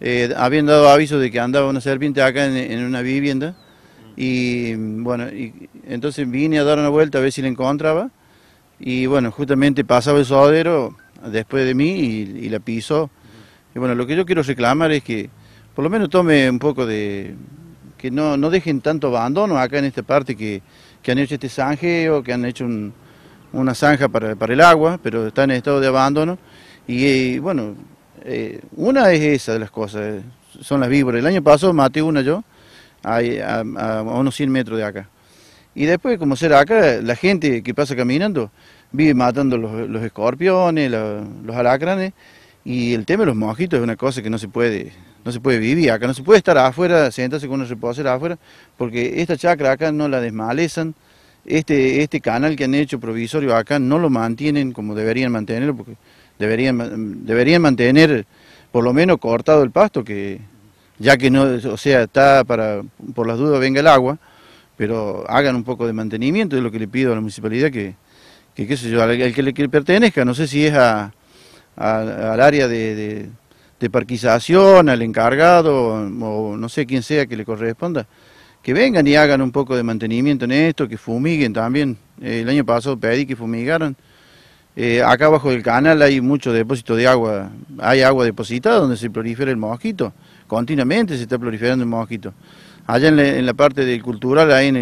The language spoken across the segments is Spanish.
eh, habían dado aviso de que andaba una serpiente acá en, una vivienda y bueno, y, entonces vine a dar una vuelta a ver si la encontraba y bueno, justamente pasaba el sodero después de mí y, la pisó. Y bueno, lo que yo quiero reclamar es que por lo menos tome un poco de... que no, no dejen tanto abandono acá en esta parte que, que han hecho este zanjeo, que han hecho una zanja para, para el agua, pero está en estado de abandono. y eh, bueno, eh, una es esa de las cosas, eh, son las víboras. El año pasado maté una yo, a, a, unos 100 metros de acá. Y después, como será acá, la gente que pasa caminando vive matando los, escorpiones, los, alacranes, y el tema de los mojitos es una cosa que no se puede, no se puede vivir acá, no se puede estar afuera, no se puede hacer afuera, porque esta chacra acá no la desmalezan, este, este canal que han hecho provisorio acá no lo mantienen como deberían mantenerlo, Deberían, deberían mantener por lo menos cortado el pasto, que ya que no, o sea, está para, por las dudas venga el agua, pero hagan un poco de mantenimiento, es lo que le pido a la municipalidad que, que qué sé yo, al, que le pertenezca, no sé si es a, al área de, de, de, parquización, al encargado, o no sé quién sea que le corresponda, que vengan y hagan un poco de mantenimiento en esto, que fumiguen también, eh, el año pasado pedí que fumigaran, eh, acá abajo del canal hay mucho depósito de agua, hay agua depositada donde se prolifera el mosquito, continuamente se está proliferando el mosquito. Allá en la, parte del cultural, ahí en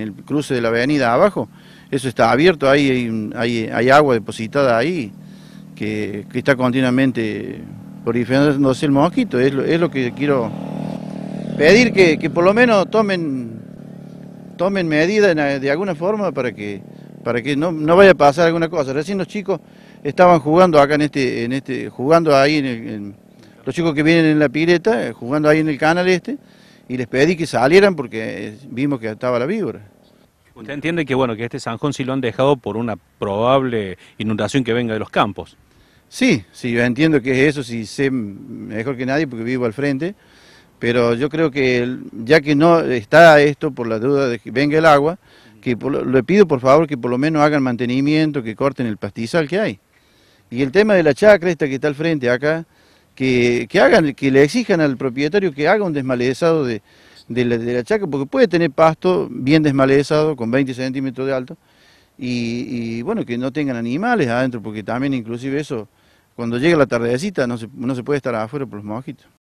el, cruce de la avenida abajo, eso está abierto, hay, hay, agua depositada ahí que, está continuamente proliferándose el mosquito, es lo, es lo que quiero pedir que, que por lo menos tomen tomen medidas de alguna forma para que para que no, vaya a pasar alguna cosa. Recién los chicos estaban jugando acá en este, en este jugando ahí en, los chicos que vienen en la pileta, eh, jugando ahí en el canal este, y les pedí que salieran porque eh, vimos que estaba la víbora. ¿Usted entiende que bueno que este Sanjón sí lo han dejado por una probable inundación que venga de los campos? Sí, sí, yo entiendo que es eso, sí sé mejor que nadie porque vivo al frente, pero yo creo que ya que no está esto por la duda de que venga el agua, que le pido por favor que por lo menos hagan mantenimiento, que corten el pastizal que hay. Y el tema de la chacra esta que está al frente acá, que, hagan, que le exijan al propietario que haga un desmalezado de, la, chacra, porque puede tener pasto bien desmalezado, con 20 centímetros de alto, y, bueno, que no tengan animales adentro, porque también inclusive eso, cuando llega la tardecita, no se, puede estar afuera por los mojitos.